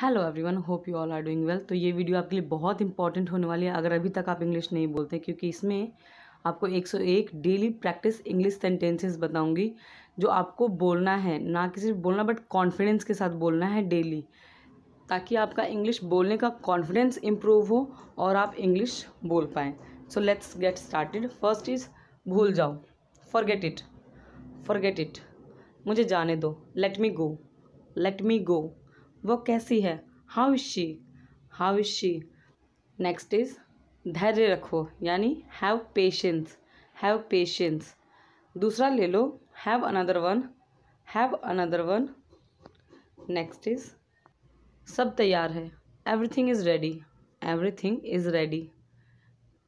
Hello everyone hope you all are doing well तो ये video आपके लिए बहुत इंपॉर्टेंट होने वाली है अगर अभी तक आप इंग्लिश नहीं बोलते क्योंकि इसमें आपको 101 डेली प्रैक्टिस इंग्लिश सेंटेंसेस बताऊंगी जो आपको बोलना है ना कि सिर्फ बोलना बट कॉन्फिडेंस के साथ बोलना है डेली ताकि आपका इंग्लिश बोलने का कॉन्फिडेंस इम्प्रूव हो और आप इंग्लिश बोल पाएँ so let's get started first is भूल जाओ फॉरगेट इट फॉरगेट इट मुझे जाने दो लेट मी गो लेट मी गो वो कैसी है how is she how is she next is धैर्य रखो यानी हैव पेशेंस हैव पेशेंस दूसरा ले लो have another one have another one next is सब तैयार है everything is ready everything is ready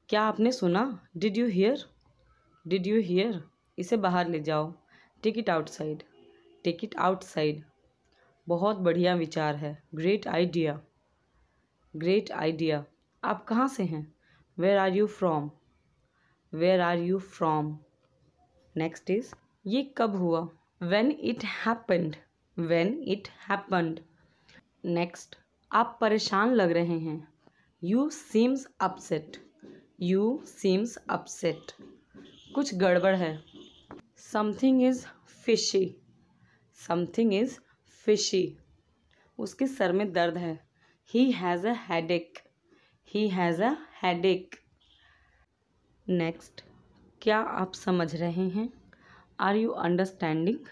क्या आपने सुना did you hear did you hear इसे बाहर ले जाओ take it outside take it outside बहुत बढ़िया विचार है ग्रेट आइडिया ग्रेट आइडिया आप कहाँ से हैं where are you from where are you from next is ये कब हुआ when it happened when it happened next आप परेशान लग रहे हैं you seems upset you seems upset कुछ गड़बड़ है something is fishy something is fishy उसके सर में दर्द है ही हैज़ अ एक ही हैज़ अ एक नेक्स्ट क्या आप समझ रहे हैं are you understanding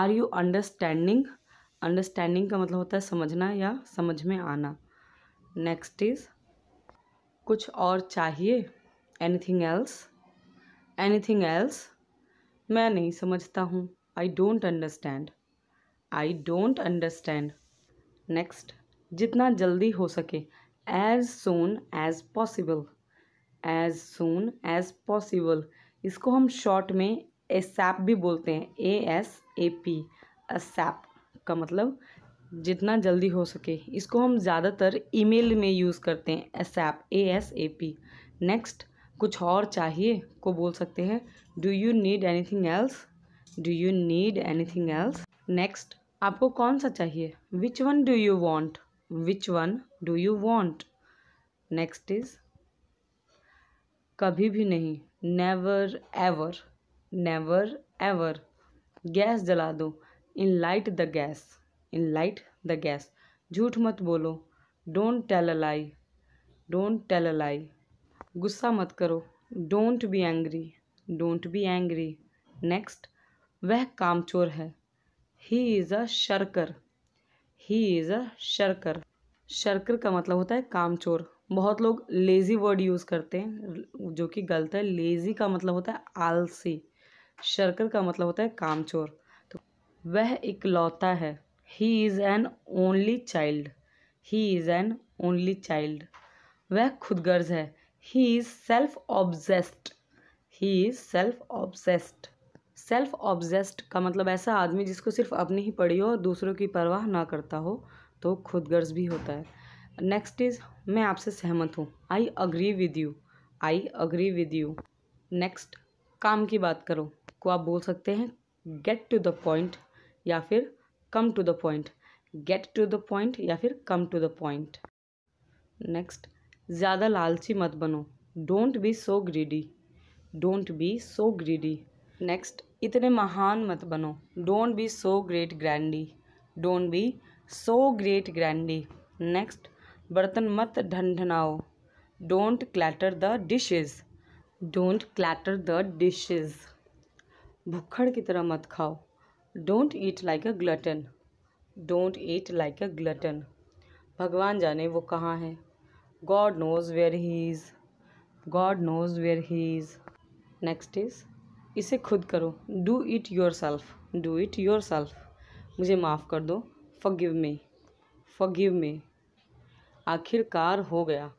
are you understanding understanding का मतलब होता है समझना या समझ में आना नेक्स्ट इज़ कुछ और चाहिए एनीथिंग एल्स एनीथिंग एल्स मैं नहीं समझता हूँ I don't understand I don't understand next जितना जल्दी हो सके as soon as possible as soon as possible इसको हम शॉर्ट में एसैप भी बोलते हैं A S A P ASAP का मतलब जितना जल्दी हो सके इसको हम ज़्यादातर ईमेल में यूज़ करते हैं ASAP A S A P next कुछ और चाहिए को बोल सकते हैं do you need anything else do you need anything else next आपको कौन सा चाहिए which one do you want which one do you want next is कभी भी नहीं never ever never ever gas जला दो in light the gas in light the gas झूठ मत बोलो don't tell a lie don't tell a lie गुस्सा मत करो don't be angry don't be angry next वह कामचोर है he is a शर्कर he is अ शर्कर शर्कर का मतलब होता है कामचोर बहुत लोग लेज़ी वर्ड यूज़ करते हैं जो कि गलत है लेज़ी का मतलब होता है आलसी शर्कर का मतलब होता है कामचोर तो वह इकलौता है he is an only child he is an only child वह खुदगर्ज है he is self obsessed he is self obsessed self obsessed का मतलब ऐसा आदमी जिसको सिर्फ अपनी ही पड़ी हो और दूसरों की परवाह ना करता हो तो खुदगर्ज भी होता है नेक्स्ट इज़ मैं आपसे सहमत हूँ I agree with you I agree with you next काम की बात करो को आप बोल सकते हैं गेट टू द पॉइंट या फिर come to the point get to the point या फिर come to the point next ज़्यादा लालची मत बनो don't be so greedy don't be so greedy next इतने महान मत बनो don't be so great grandy don't be so great grandy next बर्तन मत ढंढनाओ don't clatter the dishes don't clatter the dishes भुखड़ की तरह मत खाओ don't eat like a glutton don't eat like a glutton भगवान जाने वो कहाँ है God knows where he is God knows where he is next is इसे खुद करो do it yourself do it yourself मुझे माफ़ कर दो फगिव मी फगिव मी आखिरकार हो गया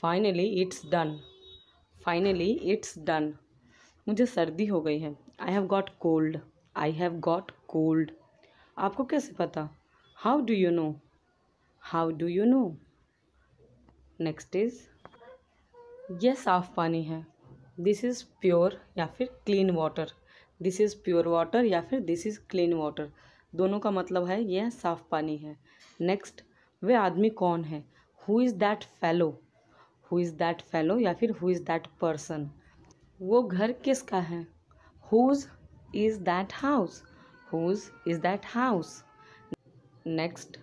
finally it's done finally it's done मुझे सर्दी हो गई है I have got cold I have got cold आपको कैसे पता how do you know how do you know next is यह साफ पानी है दिस इज़ प्योर या फिर clean water this is pure water या फिर दिस इज़ क्लीन वाटर दोनों का मतलब है यह साफ़ पानी है नेक्स्ट वे आदमी कौन है who is that fellow who is that fellow या फिर हु इज़ दैट पर्सन वो घर किसका है whose is that house whose is that house next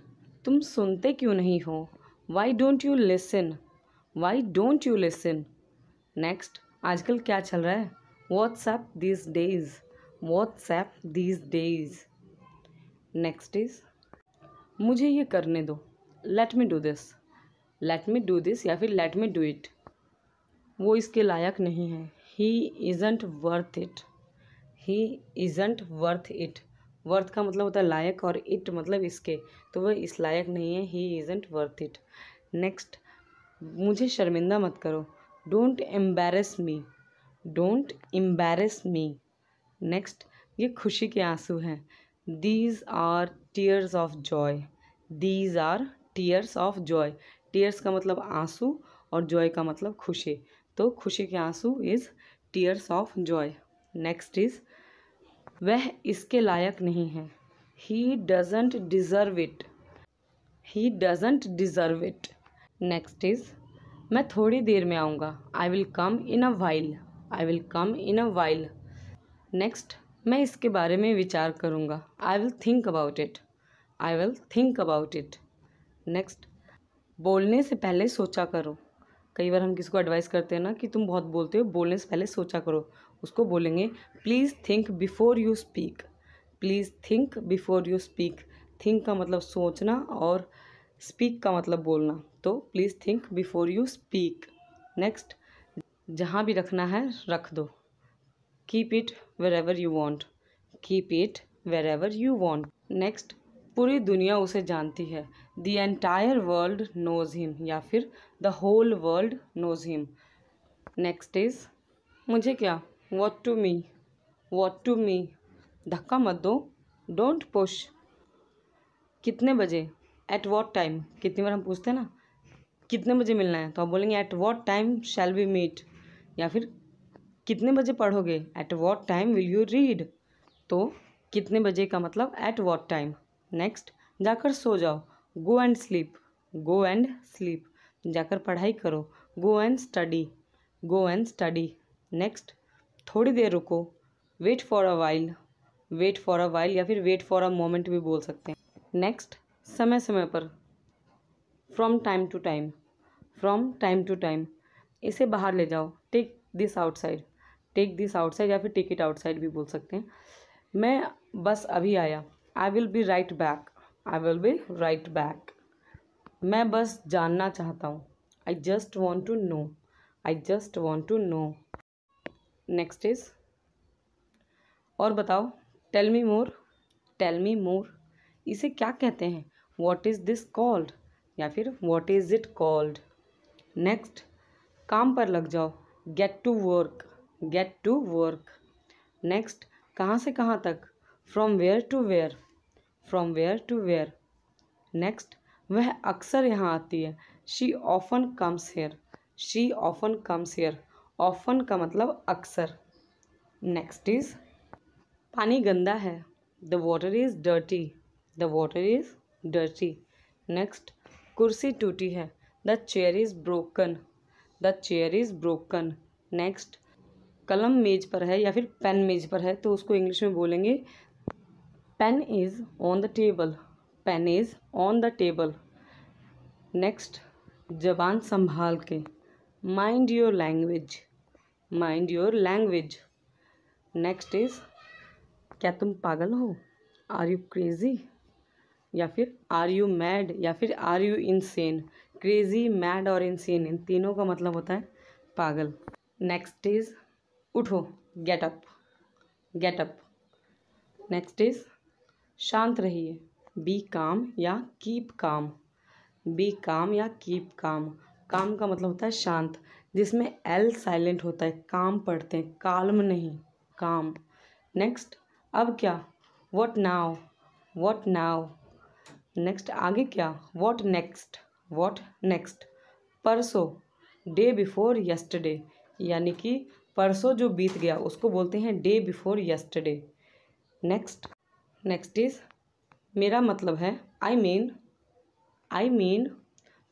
तुम सुनते क्यों नहीं हो why don't you listen why don't you listen next आजकल क्या चल रहा है what's up this days what's up this days next is मुझे ये करने दो let me do this let me do this या फिर लेट मी डू इट वो इसके लायक नहीं है he isn't worth it he isn't worth it worth का मतलब होता है लायक और इट मतलब इसके तो वह इस लायक नहीं है he isn't worth it next मुझे शर्मिंदा मत करो don't embarrass me don't embarrass me next ये खुशी के आंसू हैं these are tears of joy these are tears of joy tears का मतलब आंसू और जॉय का मतलब खुशी तो खुशी के आंसू is tears of joy next is वह इसके लायक नहीं है he doesn't deserve it he doesn't deserve it next is मैं थोड़ी देर में आऊँगा I will come in a while I will come in a while next मैं इसके बारे में विचार करूँगा I will think about it I will think about it next बोलने से पहले सोचा करो कई बार हम किसी को एडवाइस करते हैं ना कि तुम बहुत बोलते हो बोलने से पहले सोचा करो उसको बोलेंगे please think before you speak please think before you speak think का मतलब सोचना और स्पीक का मतलब बोलना तो please think before you speak next जहाँ भी रखना है रख दो keep it wherever you want keep it wherever you want next पूरी दुनिया उसे जानती है the entire world knows him या फिर the whole world knows him next is मुझे क्या what to me what to me धक्का मत दो डोंट पुश कितने बजे एट वॉट टाइम कितनी बार हम पूछते हैं ना कितने बजे मिलना है तो आप बोलेंगे at what time shall we meet या फिर कितने बजे पढ़ोगे at what time will you read तो कितने बजे का मतलब एट वॉट टाइम नेक्स्ट जाकर सो जाओ go and sleep go and sleep जाकर पढ़ाई करो go and study go and study next थोड़ी देर रुको wait for a while wait for a while या फिर वेट फॉर अ मोमेंट भी बोल सकते हैं नेक्स्ट समय समय पर from time to time from time to time इसे बाहर ले जाओ take this outside take this outside या फिर टेक इट आउटसाइड भी बोल सकते हैं मैं बस अभी आया I will be right back I will be right back मैं बस जानना चाहता हूँ I just want to know I just want to know next is और बताओ टेल मी मोर टेल मी मोर इसे क्या कहते हैं वॉट इज़ दिस कॉल्ड या फिर what is it called next काम पर लग जाओ get to work get to work next कहाँ से कहाँ तक from where to where from where to where next वह अक्सर यहाँ आती है she often comes here she often comes here often का मतलब अक्सर नेक्स्ट इज पानी गंदा है the water is dirty the water is dirty next कुर्सी टूटी है the chair is broken the chair is broken next कलम मेज पर है या फिर पेन मेज पर है तो उसको इंग्लिश में बोलेंगे pen is on the table pen is on the table next जबान संभाल के mind your language mind your language next is क्या तुम पागल हो आर यू क्रेज़ी या फिर आर यू मैड या फिर are you insane crazy mad और इनसेन इन तीनों का मतलब होता है पागल नेक्स्ट इज उठो get up get up next is शांत रहिए बी काम या कीप काम बी काम या कीप काम काम का मतलब होता है शांत जिसमें एल साइलेंट होता है काम पढ़ते हैं कालम नहीं काम नेक्स्ट अब क्या what now what now next आगे क्या वॉट नेक्स्ट वॉट नेक्स्ट परसों डे बिफोर यस्टरडे यानी कि परसों जो बीत गया उसको बोलते हैं day before yesterday next next is मेरा मतलब है आई मीन आई मीन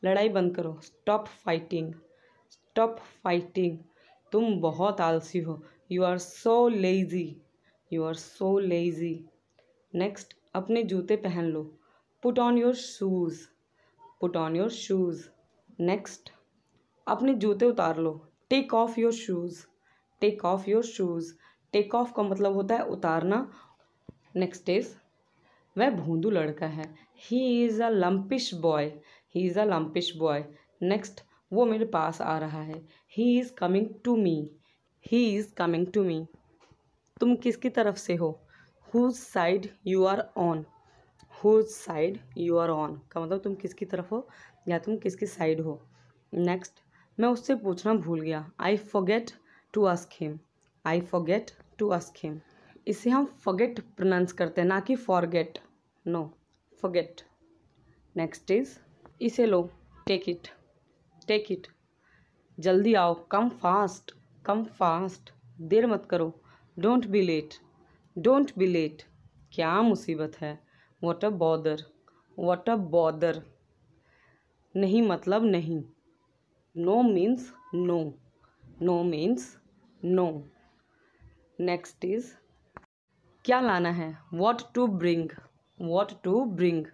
लड़ाई बंद करो स्टॉप फाइटिंग स्टॉप फाइटिंग तुम बहुत आलसी हो you are so lazy you are so lazy next अपने जूते पहन लो put on your shoes put on your shoes next अपने जूते उतार लो take off your shoes take off your shoes take off का मतलब होता है उतारना नेक्स्ट इज वह भोंदू लड़का है he is a lumpish boy he is a lumpish boy next वो मेरे पास आ रहा है he is coming to me he is coming to me तुम किसकी तरफ से हो whose side you are on whose side you are on का मतलब तुम किसकी तरफ हो या तुम किसकी साइड हो नेक्स्ट मैं उससे पूछना भूल गया I forget to ask him I forget to ask him इसे हम फोगेट प्रोनाउंस करते हैं ना कि forget no forget next is इसे लो टेक इट टेक इट जल्दी आओ कम फास्ट कम फास्ट देर मत करो don't be late don't be late क्या मुसीबत है what a bother what a bother नहीं मतलब नहीं no means no no means no next is क्या लाना है what to bring what to bring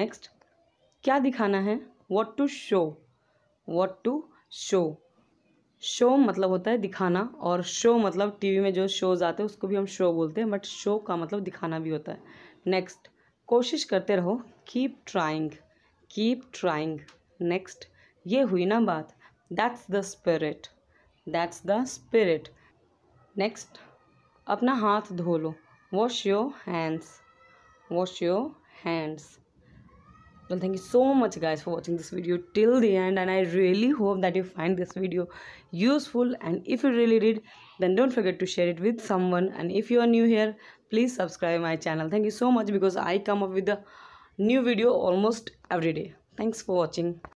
next क्या दिखाना है what to show what to show show मतलब होता है दिखाना और शो मतलब टीवी में जो शोज़ आते हैं उसको भी हम शो बोलते हैं बट शो का मतलब दिखाना भी होता है नेक्स्ट कोशिश करते रहो keep trying keep trying next ये हुई ना बात that's the spirit that's the spirit next अपना हाथ धो लो wash your hands wash your hands Well, thank you so much, guys, for watching this video till the end. And I really hope that you find this video useful. And if you really did, then don't forget to share it with someone. And if you are new here, please subscribe my channel thank you so much because i come up with a new video almost every day thanks for watching